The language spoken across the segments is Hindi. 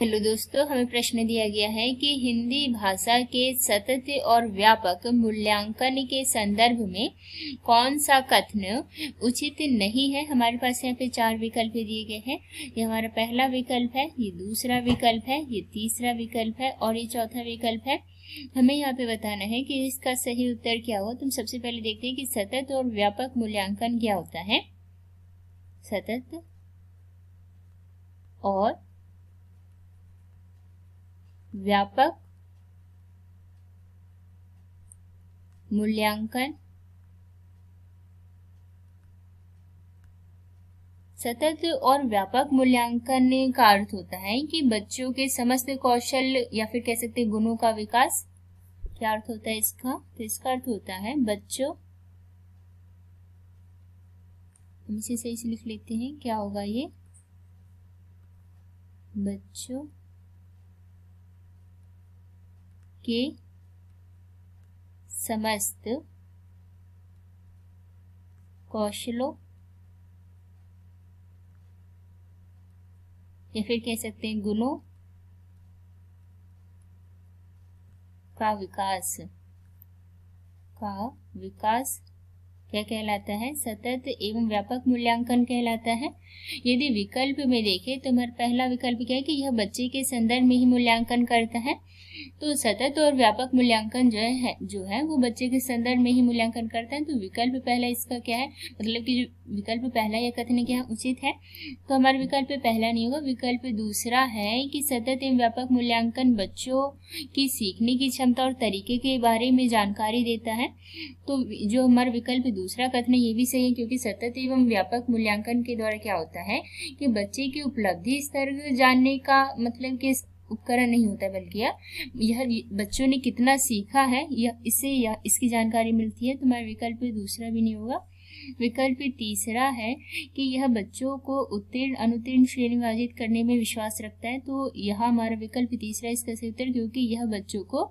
हेलो दोस्तों हमें प्रश्न दिया गया है कि हिंदी भाषा के सतत और व्यापक मूल्यांकन के संदर्भ में कौन सा कथन उचित नहीं है हमारे पास यहाँ पे चार विकल्प दिए गए हैं ये हमारा पहला विकल्प है ये दूसरा विकल्प है ये तीसरा विकल्प है और ये चौथा विकल्प है हमें यहाँ पे बताना है कि इसका सही उत्तर क्या हो तुम सबसे पहले देखते हैं कि सतत और व्यापक मूल्यांकन क्या होता है सतत और व्यापक मूल्यांकन सतत और व्यापक मूल्यांकन का अर्थ होता है कि बच्चों के समस्त कौशल या फिर कह सकते हैं गुणों का विकास क्या अर्थ होता है इसका तो इसका अर्थ होता है बच्चों हम इसे सही से लिख लेते हैं क्या होगा ये बच्चों के समस्त कौशलों या फिर कह सकते हैं गुणों का विकास का विकास क्या कहलाता है सतत एवं व्यापक मूल्यांकन कहलाता है यदि विकल्प में देखें तो हमारा पहला विकल्प क्या है कि यह बच्चे के संदर्भ में ही मूल्यांकन करता है तो सतत और व्यापक मूल्यांकन जो है जो है वो बच्चे के संदर्भ में ही मूल्यांकन करता है तो विकल्प पहला इसका क्या है मतलब कि जो विकल्प पहला यह कथन क्या उचित है तो हमारा विकल्प पहला नहीं होगा विकल्प दूसरा है कि सतत एवं व्यापक मूल्यांकन बच्चों की सीखने की क्षमता और तरीके के बारे में जानकारी देता है तो जो हमारा विकल्प दूसरा कथन ये भी सही है क्योंकि सतत एवं व्यापक मूल्यांकन के द्वारा क्या होता है कि बच्चे की उपलब्धि स्तर जानने का मतलब कि उपकरण नहीं होता बल्कि यह बच्चों ने कितना सीखा है यह इससे या इसकी जानकारी मिलती है तुम्हारा विकल्प दूसरा भी नहीं होगा विकल्प तीसरा है कि यह बच्चों को उत्तीर्ण अनुत्तीर्ण श्रेणी विभाजित करने में विश्वास रखता है तो यह हमारा विकल्प तीसरा इसका सही उत्तर क्योंकि यह बच्चों को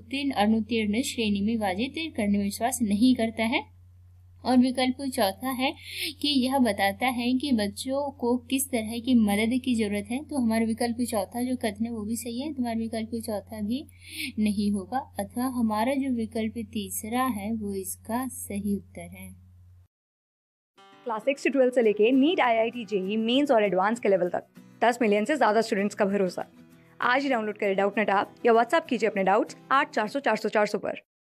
उत्तीर्ण अनुत्तीर्ण श्रेणी में विभाजित करने में विश्वास नहीं करता है और विकल्प चौथा है कि यह बताता है कि बच्चों को किस तरह की मदद की ज़रूरत है तो हमारा विकल्प चौथा जो कथन है वो भी सही है तुम्हारा विकल्प चौथा भी नहीं होगा अथवा हमारा जो विकल्प तीसरा है वो इसका सही उत्तर है क्लास सिक्स से ट्वेल्थ से लेके NEET I I T JEE mains और एडवांस के लेवल तक दस मिलियन से ज़्यादा स्टूडेंट्स का भरोसा आज ही डाउनलोड करें डाउट नेट आप या व्हाट्सअप कीजिए अपने डाउट्स आठ चार सौ चार सौ चार सौ पर